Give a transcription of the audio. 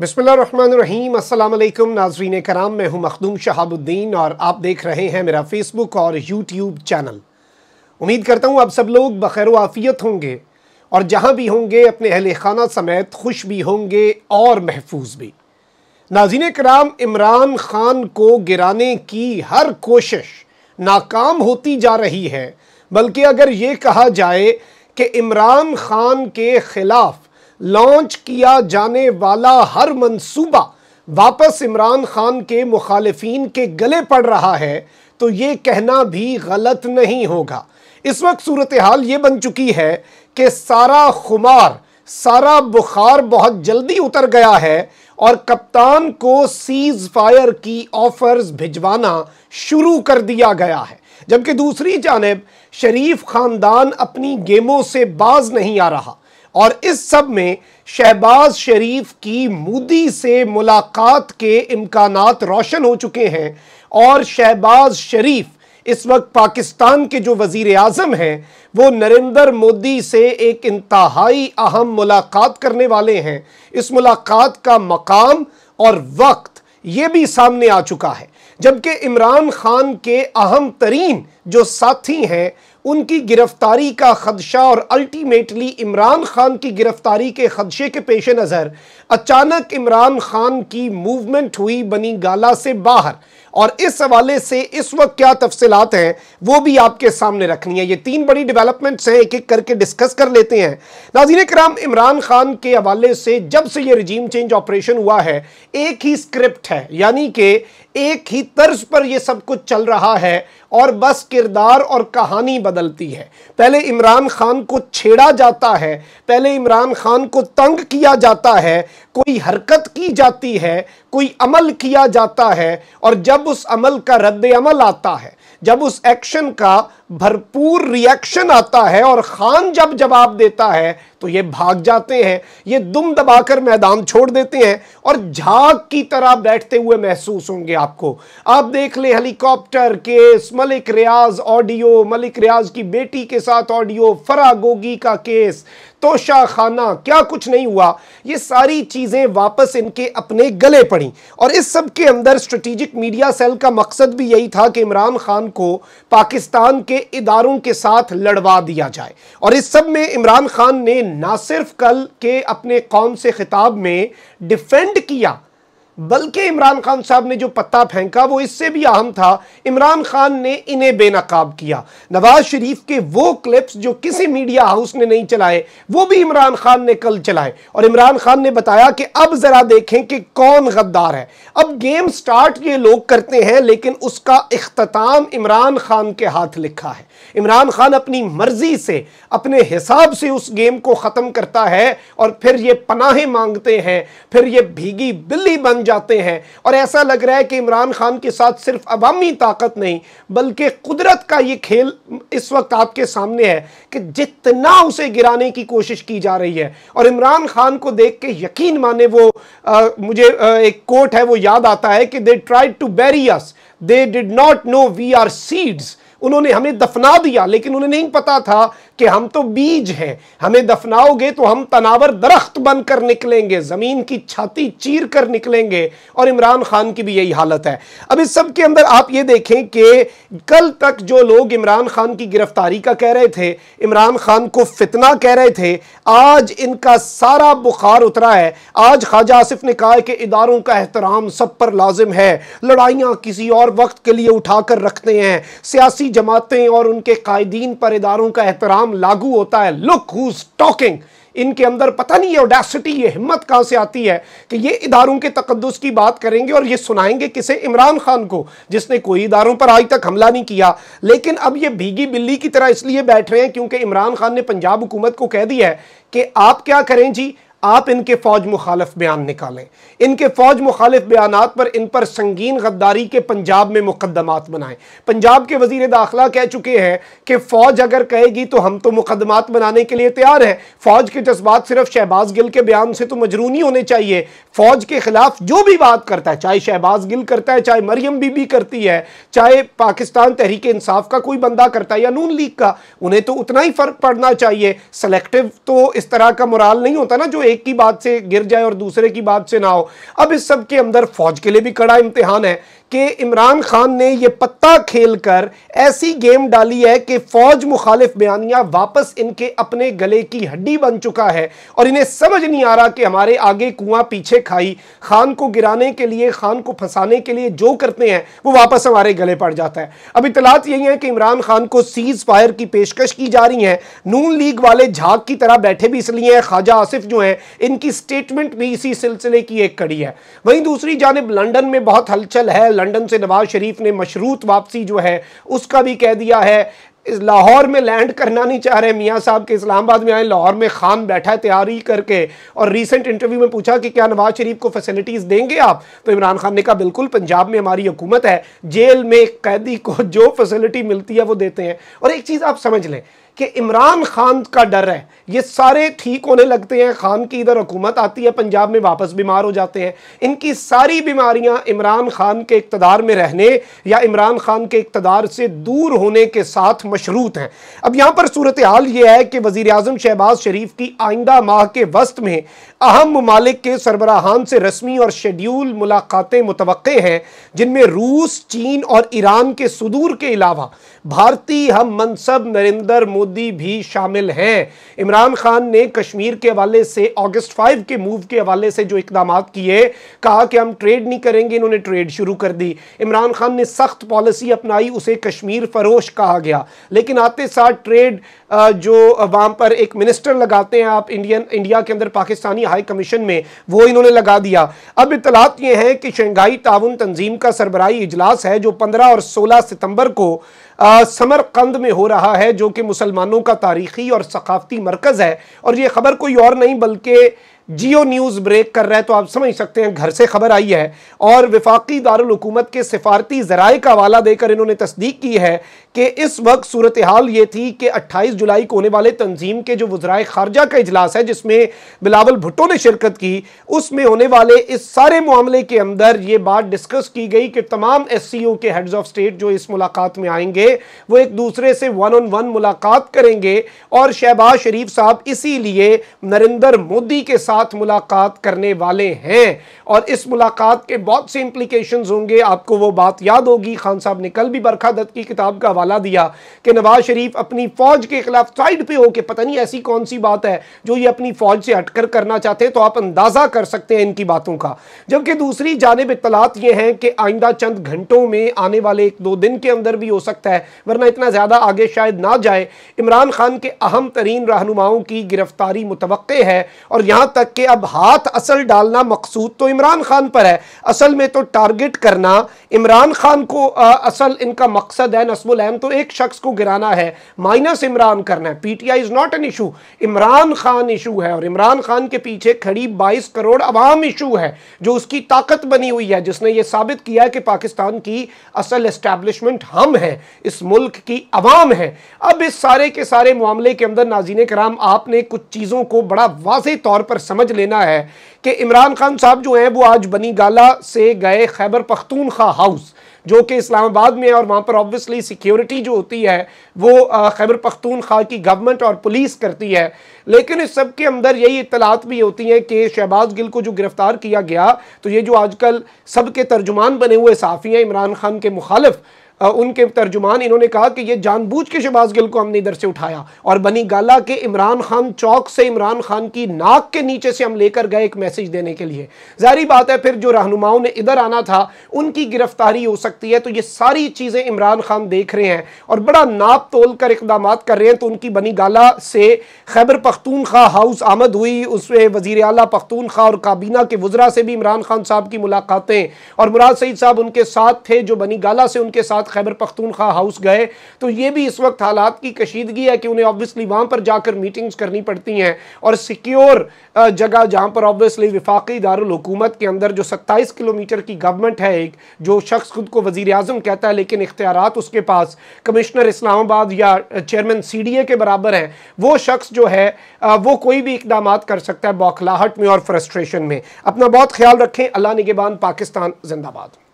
बिसमीम अल्लाम नाजरीन कराम मैं हूं मखदूम शहाबुद्दीन और आप देख रहे हैं मेरा फ़ेसबुक और यूट्यूब चैनल उम्मीद करता हूं आप सब लोग बखैर आफ़ियत होंगे और जहां भी होंगे अपने अहल खाना समेत खुश भी होंगे और महफूज भी नाजीन कराम इमरान ख़ान को गिराने की हर कोशिश नाकाम होती जा रही है बल्कि अगर ये कहा जाए कि इमरान ख़ान के ख़िलाफ़ लॉन्च किया जाने वाला हर मंसूबा वापस इमरान खान के मुखालफी के गले पड़ रहा है तो ये कहना भी गलत नहीं होगा इस वक्त सूरत हाल ये बन चुकी है कि सारा खुमार सारा बुखार बहुत जल्दी उतर गया है और कप्तान को सीज फायर की ऑफर्स भिजवाना शुरू कर दिया गया है जबकि दूसरी जानब शरीफ खानदान अपनी गेमों से बाज नहीं आ रहा और इस सब में शहबाज शरीफ की मोदी से मुलाकात के इम्कान रोशन हो चुके हैं और शहबाज शरीफ इस वक्त पाकिस्तान के जो वजीर आजम हैं वो नरेंद्र मोदी से एक इंतहाई अहम मुलाकात करने वाले हैं इस मुलाकात का मकाम और वक्त ये भी सामने आ चुका है जबकि इमरान खान के अहम तरीन जो साथी हैं उनकी गिरफ्तारी का खदशा और अल्टीमेटली इमरान खान की गिरफ्तारी के खदशे के पेश नज़र अचानक इमरान खान की मूवमेंट हुई बनी गाला से बाहर और इस हवाले से इस वक्त क्या तफसलत हैं वो भी आपके सामने रखनी है ये तीन बड़ी डेवलपमेंट्स हैं एक एक करके डिस्कस कर लेते हैं नाजीन कराम इमरान खान के हवाले से जब से ये रिजीम चेंज ऑपरेशन हुआ है एक ही स्क्रिप्ट है यानी कि एक ही तर्ज पर यह सब कुछ चल रहा है और बस किरदार और कहानी बदलती है पहले इमरान खान को छेड़ा जाता है पहले इमरान खान को तंग किया जाता है कोई हरकत की जाती है कोई अमल किया जाता है और जब उस अमल का रद्द अमल आता है जब उस एक्शन का भरपूर रिएक्शन आता है और खान जब जवाब देता है तो ये भाग जाते हैं ये दुम दबाकर मैदान छोड़ देते हैं और झाग की तरह बैठते हुए महसूस होंगे आपको आप देख लें helicopter case Malik Riaz audio Malik Riaz की बेटी के साथ ऑडियो फरा गोगी का केस तोशा खाना क्या कुछ नहीं हुआ ये सारी चीज़ें वापस इनके अपने गले पर पड़ी और इस सब के अंदर स्ट्रेटेजिक मीडिया सेल का मकसद भी यही था कि इमरान खान को पाकिस्तान के इदारों के साथ लड़वा दिया जाए और इस सब में इमरान खान ने ना सिर्फ कल के अपने कौम से खिताब में डिफेंड किया बल्कि इमरान खान साहब ने जो पत्ता फेंका वो इससे भी अहम था इमरान खान ने इन्हें बेनकाब किया नवाज शरीफ के वो क्लिप्स जो किसी मीडिया हाउस ने नहीं चलाए वो भी इमरान खान ने कल चलाए और इमरान खान ने बताया कि अब ज़रा देखें कि कौन गद्दार है अब गेम स्टार्ट ये लोग करते हैं लेकिन उसका अख्ताम इमरान खान के हाथ लिखा है इमरान खान अपनी मर्जी से अपने हिसाब से उस गेम को ख़त्म करता है और फिर ये पनाहें मांगते हैं फिर ये भीगी बिल्ली बन जाते हैं और ऐसा लग रहा है कि इमरान खान के साथ सिर्फ अवामी ताकत नहीं बल्कि कुदरत का ये खेल इस वक्त आपके सामने है कि जितना उसे गिराने की कोशिश की जा रही है और इमरान खान को देख के यकीन माने वो आ, मुझे आ, एक कोट है वो याद आता है कि they tried to bury us they did not know we are seeds उन्होंने हमें दफना दिया लेकिन उन्हें नहीं पता था कि हम तो बीज हैं हमें दफनाओगे तो हम तनावर दरख्त बनकर निकलेंगे ज़मीन की छाती चीर कर निकलेंगे और इमरान खान की भी यही हालत है अब इस सब के अंदर आप ये देखें कि कल तक जो लोग इमरान खान की गिरफ्तारी का कह रहे थे इमरान खान को फितना कह रहे थे आज इनका सारा बुखार उतरा है आज ख्वाजा आसिफ ने कहा है कि इदारों का एहतराम सब पर लाजिम है लड़ाइयाँ किसी और वक्त के लिए उठाकर रखते हैं सियासी जमातें और उनके कायदीन पर इदारों का एहतराम सिस्टम लागू होता है लुक हु टॉकिंग इनके अंदर पता नहीं ये ओडासिटी ये हिम्मत कहां से आती है कि ये इदारों के तकदस की बात करेंगे और ये सुनाएंगे किसे इमरान खान को जिसने कोई इदारों पर आज तक हमला नहीं किया लेकिन अब ये भीगी बिल्ली की तरह इसलिए बैठ रहे हैं क्योंकि इमरान खान ने पंजाब हुकूमत को कह दिया है कि आप क्या करें जी आप इनके फौज मुखालफ बयान निकालें इनके फौज मुखालफ बयान पर इन पर संगीन गद्दारी के पंजाब में मुकदमात बनाएं पंजाब के वजीर दाखिला कह चुके हैं कि फ़ौज अगर कहेगी तो हम तो मुकदमात बनाने के लिए तैयार हैं फ़ौज के जज्बात सिर्फ शहबाज गिल के बयान से तो मजरू नहीं होने चाहिए फ़ौज के ख़िलाफ़ जो भी बात करता है चाहे शहबाज गिल करता है चाहे मरियम बीबी करती है चाहे पाकिस्तान तहरीक इंसाफ का कोई बंदा करता है या नून लीग का उन्हें तो उतना ही फ़र्क पड़ना चाहिए सलेक्टिव तो इस तरह का मुराल नहीं होता ना जो एक की बात से गिर जाए और दूसरे की बात से ना हो अब इस सब के अंदर फौज के लिए भी कड़ा इम्तिहान है कि इमरान खान ने यह पत्ता खेलकर ऐसी गेम डाली है कि फौज मुखालिफ बयानिया वापस इनके अपने गले की हड्डी बन चुका है और इन्हें समझ नहीं आ रहा कि हमारे आगे कुआं पीछे खाई खान को गिराने के लिए खान को फंसाने के लिए जो करते हैं वो वापस हमारे गले पड़ जाता है अब इतलात यही है कि इमरान खान को सीज फायर की पेशकश की जा रही है नून लीग वाले झाग की तरह बैठे भी इसलिए हैं ख्वाजा आसिफ जो है इनकी स्टेटमेंट भी इसी सिलसिले की एक कड़ी है वहीं दूसरी जानब लंडन में बहुत हलचल है लंदन से नवाज शरीफ ने मशरूत वापसी जो है उसका भी कह दिया है इस लाहौर में लैंड करना नहीं चाह रहे मियाँ साहब के इस्लामाबाद में आए लाहौर में खान बैठा है तैयारी करके और रीसेंट इंटरव्यू में पूछा कि क्या नवाज शरीफ को फैसिलिटीज़ देंगे आप तो इमरान खान ने कहा बिल्कुल पंजाब में हमारी हुकूमत है जेल में कैदी को जो फैसिलिटी मिलती है वो देते हैं और एक चीज़ आप समझ लें कि इमरान खान का डर है ये सारे ठीक होने लगते हैं खान की इधर हुकूमत आती है पंजाब में वापस बीमार हो जाते हैं इनकी सारी बीमारियां इमरान खान के इकतदार में रहने या इमरान खान के इकतदार से दूर होने के साथ मशरूत हैं अब यहाँ पर सूरत हाल ये है कि वज़ी अजम शहबाज शरीफ की आइंदा माह के वस्त में अहम ममालिक के सरबराहान से रस्मी और शेड्यूल मुलाकातें मुतव हैं जिनमें रूस चीन और ईरान के सुदूर के अलावा भारतीय हम मनसब नरेंद्र मोदी मोदी भी शामिल हैं इमरान खान ने कश्मीर के हवाले से अगस्त फाइव के मूव के हवाले से जो इकदाम किए कहा कि हम ट्रेड नहीं करेंगे इन्होंने ट्रेड शुरू कर दी इमरान खान ने सख्त पॉलिसी अपनाई उसे कश्मीर फरोश कहा गया लेकिन आते साथ ट्रेड जो वहाँ पर एक मिनिस्टर लगाते हैं आप इंडियन इंडिया के अंदर पाकिस्तानी हाई कमीशन में वो इन्होंने लगा दिया अब इतलात ये है कि शंघाई ताउन तंजीम का सरबराही इजलास है जो पंद्रह और सोलह सितंबर को समरकंद में हो रहा है जो कि मुसलमान मुसलमानों का तारीखी और सकाफ़ती मरकज़ है और ये ख़बर कोई और नहीं बल्कि जियो न्यूज़ ब्रेक कर रहा है तो आप समझ सकते हैं घर से खबर आई है और विफाकी दारकूमत के सिफारती ज़राए का हवाला देकर इन्होंने तस्दीक की है कि इस वक्त सूरत हाल ये थी कि 28 जुलाई को होने वाले तंजीम के जो वजराय खारजा का इजलास है जिसमें बिलावल भुट्टो ने शिरकत की उसमें होने वाले इस सारे मामले के अंदर ये बात डिस्कस की गई कि तमाम एस सी ओ के हेड्स ऑफ स्टेट जो इस मुलाकात में आएंगे वो एक दूसरे से वन ऑन वन मुलाकात करेंगे और शहबाज शरीफ साहब इसीलिए नरेंद्र मोदी के साथ मुलाकात करने वाले हैं और इस मुलाकात के बहुत से इम्प्लीकेशन होंगे आपको वो बात याद होगी खान साहब ने कल भी बरखा दत्त की किताब का हवाला दिया कि नवाज शरीफ अपनी फौज के खिलाफ साइड पे हो के पता नहीं ऐसी कौन सी बात है जो ये अपनी फौज से हटकर करना चाहते हैं तो आप अंदाज़ा कर सकते हैं इनकी बातों का जबकि दूसरी जानब इतलात ये हैं कि आइंदा चंद घंटों में आने वाले एक दो दिन के अंदर भी हो सकता है वरना इतना ज़्यादा आगे शायद ना जाए इमरान खान के अहम तरीन रहनुमाओं की गिरफ्तारी मुतव है और यहां तक कि अब हाथ असल डालना मकसूद तो इमरान खान पर है असल में तो टारगेट करना इमरान खान को आ, असल इनका मकसद है नसमुल हम तो एक शख्स को गिराना है माइनस इमरान करना है PTI is not an issue Imran Khan issue है और इमरान खान के पीछे खड़ी बाईस करोड़ अवाम इशू है जो उसकी ताकत बनी हुई है जिसने ये साबित किया है कि पाकिस्तान की असल इस्टेब्लिशमेंट हम है इस मुल्क की अवाम है अब इस सारे के सारे मामले के अंदर नाजीन कराम आपने कुछ चीज़ों को बड़ा वाज तौर पर समझ लेना है कि इमरान खान साहब जो हैं वो आज बनी गाला से गए खैबर पख्तूनखा हाउस जो कि इस्लामाबाद में है और वहाँ पर ऑब्वियसली सिक्योरिटी जो होती है वो खैबर पख्तूनख्वा की गवर्नमेंट और पुलिस करती है लेकिन इस सब के अंदर यही इतलात भी होती हैं कि शहबाज गिल को जो गिरफ़्तार किया गया तो ये जो आजकल सब के तर्जुमान बने हुए साफ़ी हैं इमरान खान के मुखालफ उनके तर्जुमान इन्होंने कहा कि ये जानबूझ के शहबाज गिल को हमने इधर से उठाया और बनी गाला के इमरान खान चौक से इमरान खान की नाक के नीचे से हम लेकर गए एक मैसेज देने के लिए जाहिर बात है फिर जो रहनुमाओं ने इधर आना था उनकी गिरफ्तारी हो सकती है तो ये सारी चीज़ें इमरान खान देख रहे हैं और बड़ा नाप तोल कर इकदाम कर रहे हैं तो उनकी बनी गाला से खैबर पख्तूनखा हाउस आमद हुई उसमें वजीर अला पख्तूनखा और काबीना के वजरा से भी इमरान खान साहब की मुलाकातें और मुराद सईद साहब उनके साथ थे जो बनी गाला से उनके साथ साथ खैबर पख्तूनखा हाउस गए तो ये भी इस वक्त हालात की कशीदगी है कि उन्हें ऑब्वियसली वहाँ पर जाकर मीटिंग्स करनी पड़ती हैं और सिक्योर जगह जहाँ पर ऑब्वियसली विफाक़ी दारकूमत के अंदर जो सत्ताईस किलोमीटर की गवर्नमेंट है एक जो शख्स खुद को वजीर अजम कहता है लेकिन इख्तियार उसके पास कमिश्नर इस्लामाबाद या चेयरमैन सी डी ए के बराबर हैं वो शख्स जो है वो कोई भी इकदाम कर सकता है बौखलाहट में और फ्रस्ट्रेशन में अपना बहुत ख्याल रखें अल्लाह निगेबान पाकिस्तान जिंदाबाद